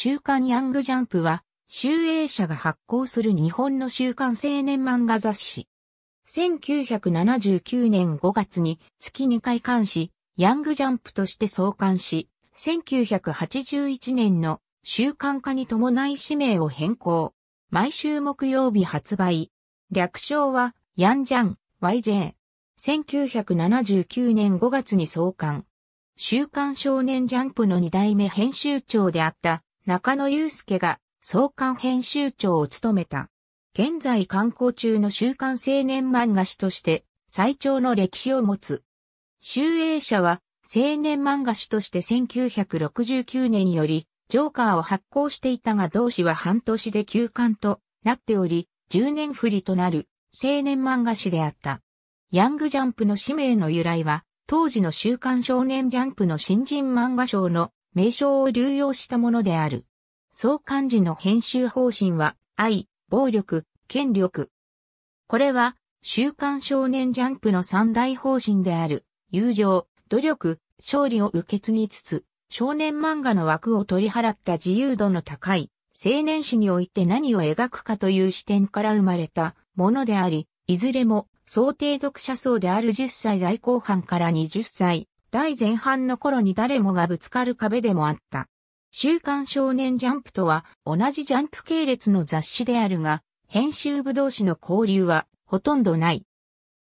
週刊ヤングジャンプは、集英社が発行する日本の週刊青年漫画雑誌。1979年5月に月2回刊誌、ヤングジャンプとして創刊し、1981年の週刊化に伴い氏名を変更。毎週木曜日発売。略称は、ヤンジャン、YJ。1979年5月に創刊。週刊少年ジャンプの2代目編集長であった中野祐介が創刊編集長を務めた。現在刊行中の週刊青年漫画誌として最長の歴史を持つ。集英社は青年漫画誌として1969年よりジョーカーを発行していたが同誌は半年で休刊となっており、10年振りとなる青年漫画誌であった。ヤングジャンプの使命の由来は、当時の週刊少年ジャンプの新人漫画賞の名称を流用したものである。総関時の編集方針は、愛、暴力、権力。これは、週刊少年ジャンプの三大方針である、友情、努力、勝利を受け継ぎつつ、少年漫画の枠を取り払った自由度の高い、青年史において何を描くかという視点から生まれたものであり、いずれも想定読者層である10歳代後半から20歳、代前半の頃に誰もがぶつかる壁でもあった。週刊少年ジャンプとは同じジャンプ系列の雑誌であるが、編集部同士の交流はほとんどない。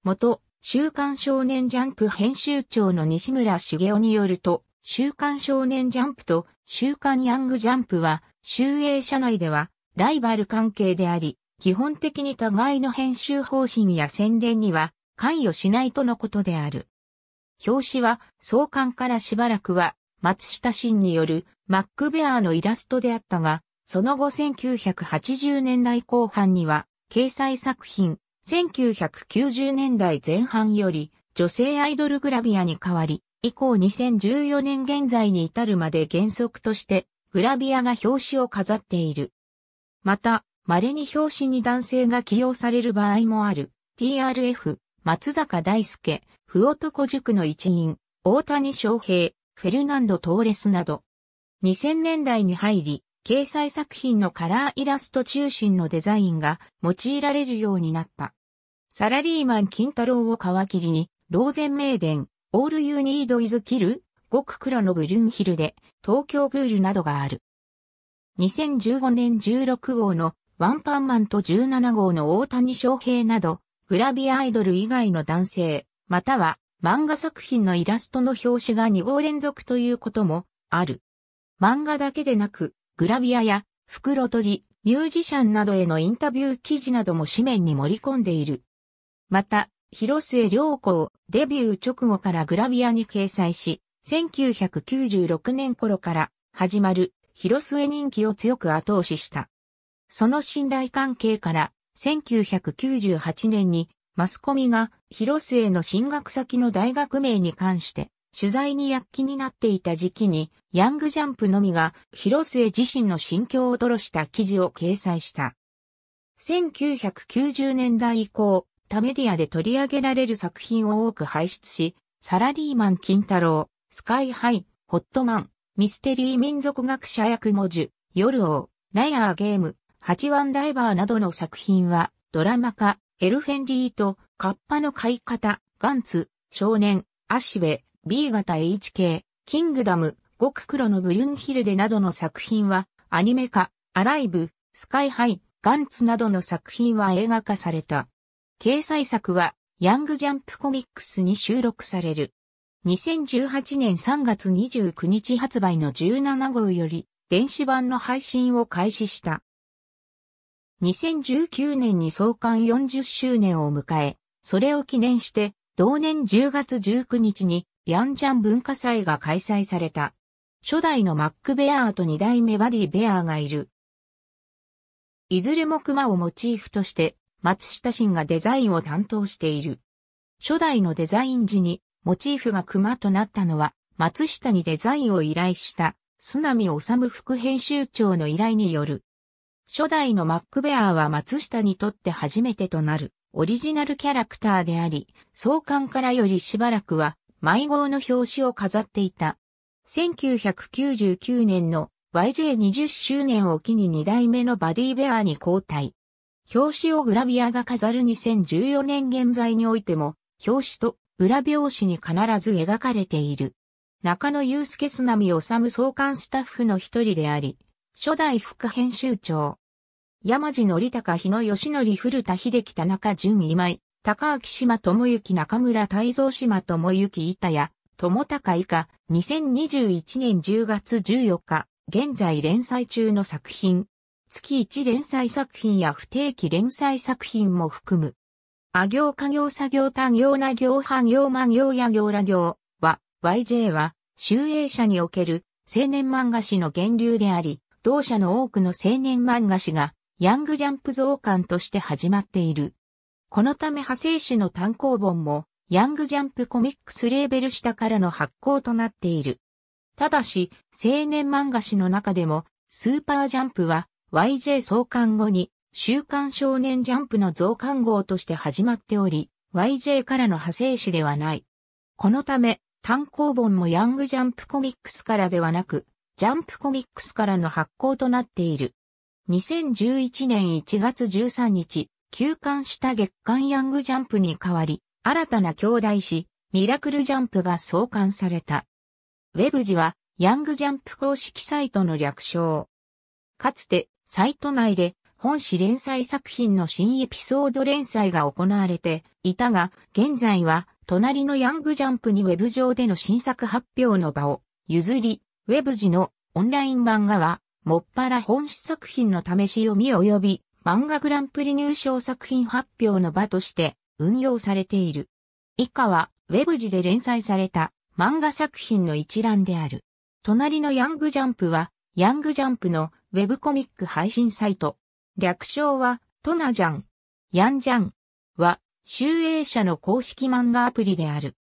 元、週刊少年ジャンプ編集長の西村茂雄によると、週刊少年ジャンプと週刊ヤングジャンプは、集英社内ではライバル関係であり、基本的に互いの編集方針や宣伝には関与しないとのことである。表紙は創刊からしばらくは松下信によるマックベアーのイラストであったが、その後1980年代後半には、掲載作品、1990年代前半より、女性アイドルグラビアに変わり、以降2014年現在に至るまで原則として、グラビアが表紙を飾っている。また、稀に表紙に男性が起用される場合もある。TRF、松坂大輔、不男塾の一員、大谷翔平、フェルナンド・トーレスなど。2000年代に入り、掲載作品のカラーイラスト中心のデザインが用いられるようになった。サラリーマン金太郎を皮切りに、ローゼンメーデン、オールユーニードイズキル、極黒のブルンヒルで、東京グールなどがある。2015年16号のワンパンマンと17号の大谷翔平など、グラビアアイドル以外の男性、または漫画作品のイラストの表紙が2号連続ということもある。漫画だけでなく、グラビアや袋閉じ、ミュージシャンなどへのインタビュー記事なども紙面に盛り込んでいる。また、広末良子をデビュー直後からグラビアに掲載し、1996年頃から始まる広末人気を強く後押しした。その信頼関係から1998年にマスコミが広末の進学先の大学名に関して取材に躍起になっていた時期にヤングジャンプのみが広末自身の心境を吐露した記事を掲載した。1990年代以降、他メディアで取り上げられる作品を多く輩出し、サラリーマン金太郎、スカイハイ、ホットマン、ミステリー民族学者役文字、夜王、ライアーゲーム、八腕ダイバーなどの作品はドラマ化、エルフェンディート、カッパの飼い方、ガンツ、少年、アシベ、B 型 HK、キングダム、極黒のブリュンヒルデなどの作品は、アニメ化、アライブ、スカイハイ、ガンツなどの作品は映画化された。掲載作は、ヤングジャンプコミックスに収録される。2018年3月29日発売の17号より、電子版の配信を開始した。2019年に創刊40周年を迎え、それを記念して、同年10月19日に、ヤンジャン文化祭が開催された。初代のマック・ベアーと二代目バディ・ベアーがいる。いずれも熊をモチーフとして、松下信がデザインを担当している。初代のデザイン時に、モチーフが熊となったのは、松下にデザインを依頼した、津波治副編集長の依頼による初代のマックベアーは松下にとって初めてとなるオリジナルキャラクターであり、創刊からよりしばらくは迷子の表紙を飾っていた。1999年の YJ20 周年を機に2代目のバディベアーに交代。表紙をグラビアが飾る2014年現在においても、表紙と裏表紙に必ず描かれている。中野祐介すなみ治総監スタッフの一人であり、初代副編集長、山地則高日野義則古田秀樹田中淳今井、高明島智之中村泰造島智之板谷、友高以下、2021年10月14日、現在連載中の作品。月1連載作品や不定期連載作品も含む。あ行家業作業単行な行半行魔行や行ら行は、YJ は、集英社における青年漫画誌の源流であり、同社の多くの青年漫画誌がヤングジャンプ増刊として始まっている。このため派生誌の単行本も、ヤングジャンプコミックスレーベル下からの発行となっている。ただし、青年漫画誌の中でも、スーパージャンプは、YJ 創刊後に、週刊少年ジャンプの増刊号として始まっており、YJ からの派生誌ではない。このため、単行本もヤングジャンプコミックスからではなく、ジャンプコミックスからの発行となっている。2011年1月13日、休館した月刊ヤングジャンプに代わり、新たな兄弟誌、ミラクルジャンプが創刊された。ウェブ時は、ヤングジャンプ公式サイトの略称。かつて、サイト内で、本誌連載作品の新エピソード連載が行われていたが、現在は、隣のヤングジャンプにウェブ上での新作発表の場を譲り、ウェブ時のオンライン版画は、もっぱら本誌作品の試し読み及び漫画グランプリ入賞作品発表の場として運用されている。以下は、ウェブ時で連載された漫画作品の一覧である。隣のヤングジャンプは、ヤングジャンプのウェブコミック配信サイト。略称は、トナジャン。ヤンジャンは、集英社の公式漫画アプリである。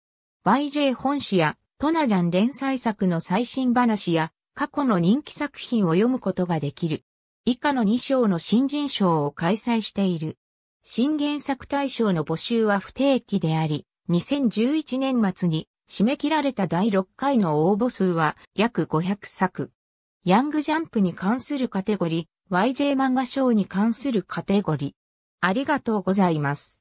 YJ 本誌やトナジャン連載作の最新話や過去の人気作品を読むことができる。以下の2章の新人賞を開催している。新原作大賞の募集は不定期であり、2011年末に締め切られた第6回の応募数は約500作。ヤングジャンプに関するカテゴリー、YJ 漫画賞に関するカテゴリー。ありがとうございます。